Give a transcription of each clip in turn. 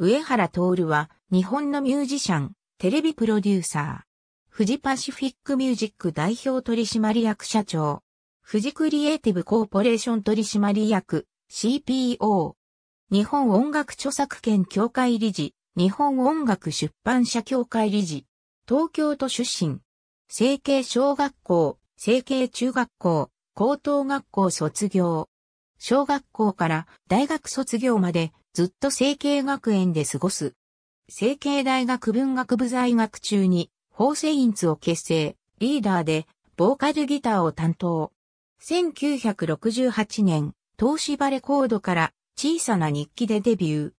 上原徹は日本のミュージシャン、テレビプロデューサー、富士パシフィックミュージック代表取締役社長、富士クリエイティブコーポレーション取締役、CPO、日本音楽著作権協会理事、日本音楽出版社協会理事、東京都出身、成形小学校、成形中学校、高等学校卒業、小学校から大学卒業までずっと成形学園で過ごす。成形大学文学部在学中に、法セインツを結成、リーダーで、ボーカルギターを担当。1968年、東芝レコードから小さな日記でデビュー。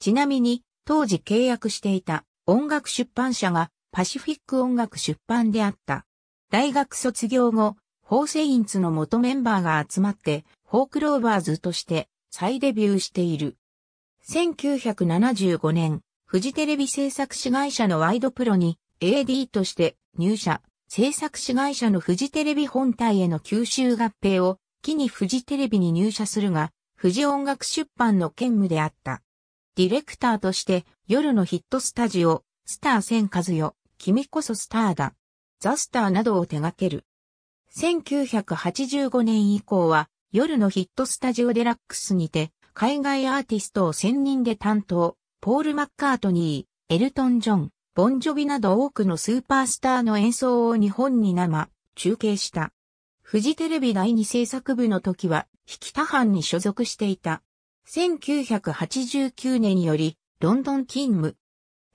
ちなみに、当時契約していた音楽出版社がパシフィック音楽出版であった。大学卒業後、ホーセインツの元メンバーが集まって、フォークローバーズとして再デビューしている。1975年、フジテレビ制作子会社のワイドプロに AD として入社、制作子会社のフジテレビ本体への吸収合併を機にフジテレビに入社するが、フジ音楽出版の兼務であった。ディレクターとして夜のヒットスタジオ、スター千和代、君こそスターだ、ザスターなどを手掛ける。1985年以降は夜のヒットスタジオデラックスにて海外アーティストを専任で担当、ポール・マッカートニー、エルトン・ジョン、ボンジョビなど多くのスーパースターの演奏を日本に生、中継した。フジテレビ第2制作部の時は、引田班に所属していた。1989年より、ロンドン勤務。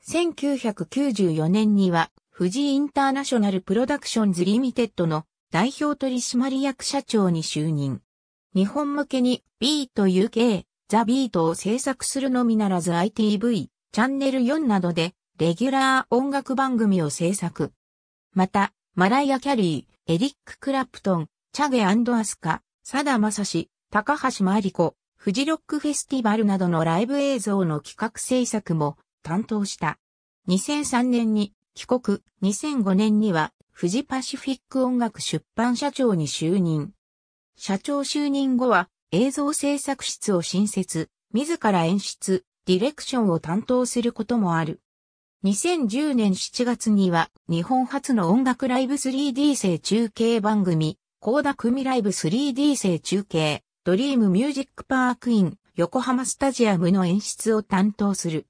1994年には、富士インターナショナルプロダクションズリミテッドの代表取締役社長に就任。日本向けに B と UK、ザ・ビートを制作するのみならず ITV、チャンネル4などでレギュラー音楽番組を制作。また、マライア・キャリー、エリック・クラプトン、チャゲアスカ、サダ・マサシ、高橋真理子、フジロックフェスティバルなどのライブ映像の企画制作も担当した。2003年に帰国、2005年にはフジパシフィック音楽出版社長に就任。社長就任後は映像制作室を新設、自ら演出、ディレクションを担当することもある。2010年7月には日本初の音楽ライブ 3D 生中継番組、高田組ライブ 3D 生中継、ドリームミュージックパークイン、横浜スタジアムの演出を担当する。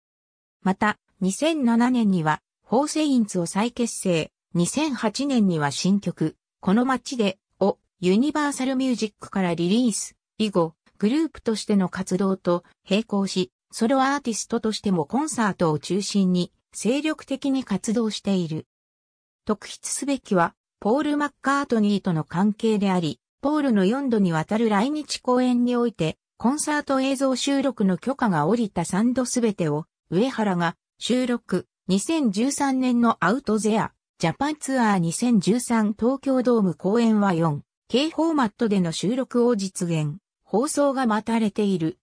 また、2007年には、ホーセインツを再結成、2008年には新曲、この街でユニバーサルミュージックからリリース、以後、グループとしての活動と並行し、ソロアーティストとしてもコンサートを中心に精力的に活動している。特筆すべきは、ポール・マッカートニーとの関係であり、ポールの4度にわたる来日公演において、コンサート映像収録の許可が下りた3度すべてを、上原が収録、2013年のアウトゼア、ジャパンツアー2013東京ドーム公演は4、軽フォーマットでの収録を実現、放送が待たれている。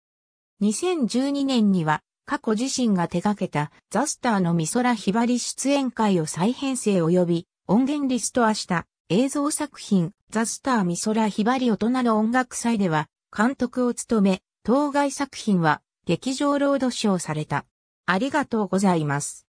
2012年には、過去自身が手掛けたザスターの美空ひばり出演会を再編成及び音源リストアした映像作品ザスター美空ひばり大人の音楽祭では監督を務め当該作品は劇場ロードショーされた。ありがとうございます。